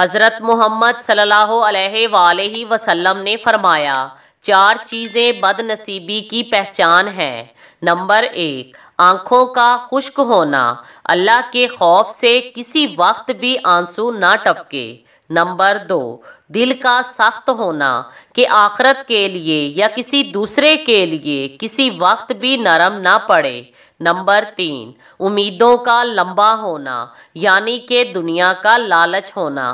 हज़रत मोहम्मद सल्लल्लाहु अलैहि वसल्लम ने फरमाया चार चीज़ें बदनसीबी की पहचान हैं नंबर एक आँखों का खुश्क होना अल्लाह के खौफ से किसी वक्त भी आंसू ना टपके नंबर दो दिल का सख्त होना कि आखरत के लिए या किसी दूसरे के लिए किसी वक्त भी नरम ना पड़े नंबर तीन उम्मीदों का लंबा होना यानी कि दुनिया का लालच होना